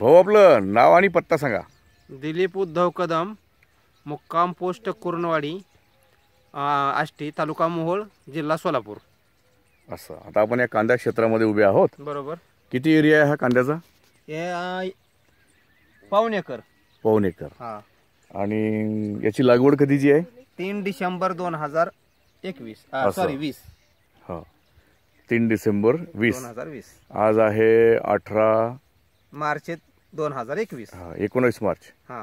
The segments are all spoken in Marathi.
भाऊ आपलं नाव आणि पत्ता सांगा दिलीप उद्धव कदम मुक्काम पोस्ट कुरणवाडी आष्टी तालुका मोहोळ जिल्हा सोलापूर असं आता आपण या कांदा क्षेत्रामध्ये उभे आहोत बरोबर किती एरिया आहे हा कांद्याचा हे एकर पाऊन एकर आणि याची लागवड कधीची आहे तीन डिसेंबर दोन हजार एकवीस सॉरी वीस हा तीन डिसेंबर वीस दोन हजार वीस आज आहे अठरा मार्च दोन हजार एकवीस हा एकोणवीस मार्च हा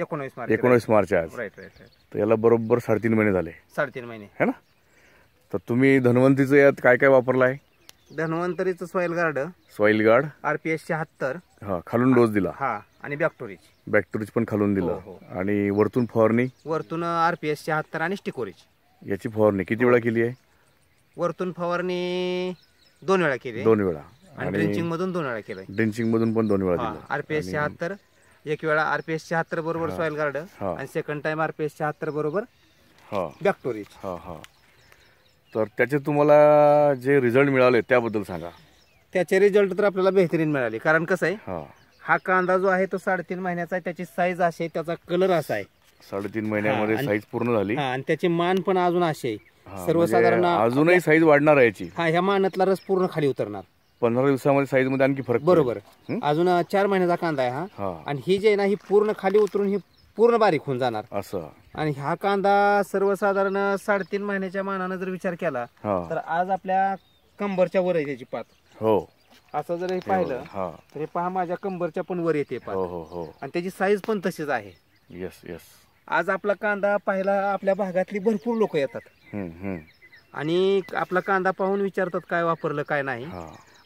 एकोणीस मार्च एकोणीस मार्च आहे आज राईट राईट याला बरोबर साडेतीन महिने झाले साडेतीन महिने है ना तर तुम्ही धन्वंतरीचं यात काय काय वापरलं आहे धन्वंतरीचं soil guard soil guard RPS शहात्तर हा खालून डोस दिला हा आणि बॅक्टोरीज बॅक्टोरीज पण खालून दिलं हो, हो. आणि वरतून फवारणी वरतून आरपीएस शहात्तर आणि स्टिकोरीज याची फवारणी किती वेळा केली आहे वरतून फवारणी दोन वेळा केली दोन वेळा आणि ड्रिंचिंग मधून दोन वेळा केलं ड्रेंचिंग मधून पण दोन वेळा आरपीएस शहात्तर एक वेळा आरपीएस शहात्तर बरोबर सॉइल गार्ड आणि सेकंड टाइम आरपीएस शहात्तर बरोबर तर त्याचे तुम्हाला जे रिझल्ट मिळाले त्याबद्दल सांगा त्याचे रिझल्ट तर आपल्याला बेहतरीन मिळाले कारण कसं आहे हा कांदा जो आहे तो साडेतीन महिन्याचा आहे त्याची साईज अशी आहे त्याचा कलर असा आहे साडेतीन महिन्यामध्ये साईज पूर्ण झाली आणि त्याची मान पण अजून अशी आहे म्हणजे सर्वसाधारण अजूनही साईज वाढणार आहे हा ह्या मानातला रस पूर्ण खाली उतरणार पंधरा दिवसामध्ये साईज मध्ये आणखी फरक बरोबर अजून चार महिन्याचा कांदा आहे हा. आणि ही जे ना ही पूर्ण खाली उतरून ही पूर्ण बारीक होऊन जाणार असं आणि हा कांदा सर्वसाधारण साडेतीन महिन्याच्या मानानं जर विचार केला तर आज आपल्या कंबरच्या वर आहे त्याची पात हो असं जर हे पाहिलं हा तर हे पहा माझ्या कंबरच्या पण वर येते पात हो, हो, हो आणि त्याची साईज पण तशीच आहे येस येस आज आपला कांदा पाहिला आपल्या भागातली भरपूर लोक येतात आणि आपला कांदा पाहून विचारतात काय वापरलं काय नाही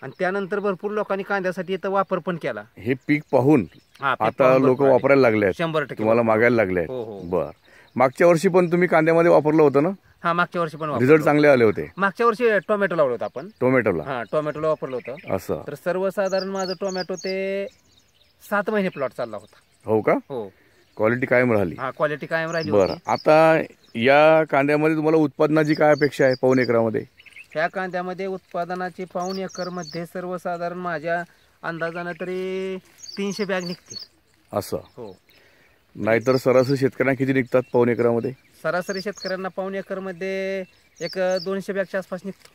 आणि त्यानंतर भरपूर लोकांनी कांद्यासाठी वापर पण केला हे पीक पाहून आता लोक वापरायला लागले शंभर टक्के तुम्हाला मागायला लागले हो, हो. बर मागच्या वर्षी पण तुम्ही कांद्यामध्ये वापरलं होतं ना हा मागच्या वर्षी पण रिझल्ट चांगले आले होते मागच्या वर्षी टोमॅटो लावलं होतं आपण टोमॅटोला हा टोमॅटोला वापरलं होतं असं तर सर्वसाधारण माझं टोमॅटो ते सात महिने प्लॉट चालला होता हो का हो क्वालिटी कायम राहिली क्वालिटी कायम राहिली बरं आता या कांद्यामध्ये तुम्हाला उत्पादनाची काय अपेक्षा आहे पाऊन एकरामध्ये ह्या कांद्यामध्ये उत्पादनाचे पाऊन एकरमध्ये सर्वसाधारण माझ्या अंदाजानं तरी तीनशे बॅग निघतील असं हो नाहीतर सरासरी शेतकऱ्यांना किती निघतात पाऊन एकरामध्ये सरासरी शेतकऱ्यांना पाऊन एकरमध्ये एक दोनशे बॅगच्या आसपास निघतो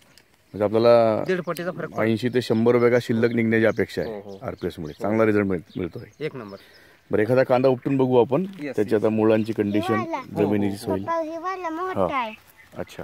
म्हणजे आपल्याला दीड पटीचा फरक ऐंशी ते शंभर बॅगा शिल्लक निघण्याची अपेक्षा आहे हो, हो. आरपीएस मुळे चांगला रिझल्ट मिळतोय एक नंबर बरं एखादा कांदा उपटून बघू आपण त्याची आता मुळांची कंडिशन जमिनीची हो, सोय अच्छा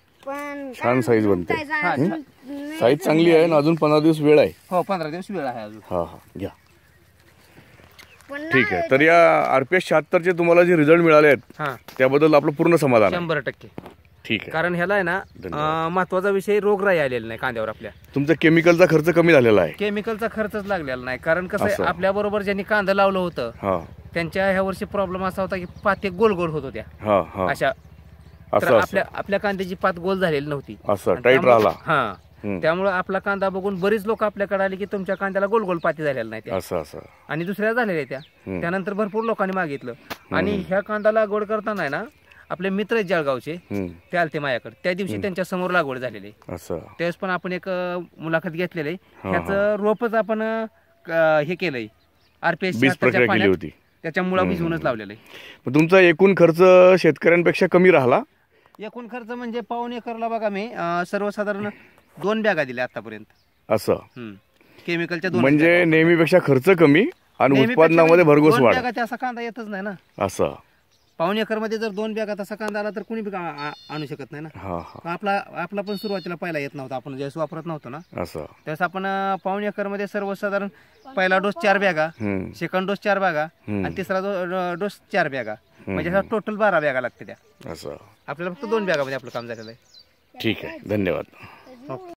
छान साईज बनते साईज चांगली आहे अजून पंधरा दिवस वेळ आहे हो पंधरा दिवस वेळ आहे अजून हा हा घ्या ठीक आहे तर या आरपीएस चे तुम्हाला जे रिझल्ट मिळाले आहेत त्याबद्दल आपलं पूर्ण समाधान शंभर टक्के ठीक आहे कारण ह्याला आहे ना महत्वाचा विषय रोगराई आलेला नाही कांद्यावर आपल्या तुमचा केमिकलचा खर्च कमी झालेला आहे केमिकलचा खर्चच लागलेला नाही कारण कसं आपल्या बरोबर ज्यांनी कांदा लावलं होतं त्यांच्या ह्या वर्षी प्रॉब्लेम असा होता की पाते गोल गोल होत होत्या अशा तर आपल्या आपल्या कांद्याची पात गोल झालेली नव्हती असं टाईट राहिला हा त्यामुळे आपला कांदा बघून बरीच लोक आपल्याकडे आले की तुमच्या कांद्याला गोल गोल पाती झालेला नाही असं असं आणि दुसऱ्या झालेल्या त्या त्यानंतर भरपूर लोकांनी मागितलं आणि ह्या कांदा लागवड करताना ना आपले मित्र आहेत जळगावचे ते आलते माझ्याकडे त्या दिवशी त्यांच्या समोर लागवड झालेली असं त्यावेळेस पण आपण एक मुलाखत घेतलेली त्याच रोपच आपण हे केलंय आरपीएस होती. त्याच्या मुळा भिजवूनच लावलेलं आहे तुमचा एकूण खर्च शेतकऱ्यांपेक्षा कमी राहिला एकूण खर्च म्हणजे पाऊन एकरला बघा मी सर्वसाधारण दोन बॅगा दिल्या आतापर्यंत असं केमिकलच्या दोन म्हणजे नेहमीपेक्षा खर्च कमी आणि उत्पादनामध्ये भरघोस वाढ बॅगा असा कांदा येतच नाही ना असं एकर मध्ये जर दोन बॅग तसा कांदा आला तर कुणी आणू शकत नाही ना आपला आपला पण सुरुवातीला पहिला येत नव्हता आपण ज्यावेळेस वापरत नव्हतो ना असं त्यावेळेस आपण पावणे मध्ये मध्ये सर्वसाधारण पहिला डोस चार बॅगा सेकंड डोस चार बॅगा आणि तिसरा डोस चार बॅगा म्हणजे टोटल बारा बॅगा लागते त्या असं आपल्याला फक्त दोन बॅगामध्ये आपलं काम झालेलं आहे ठीक आहे धन्यवाद ओके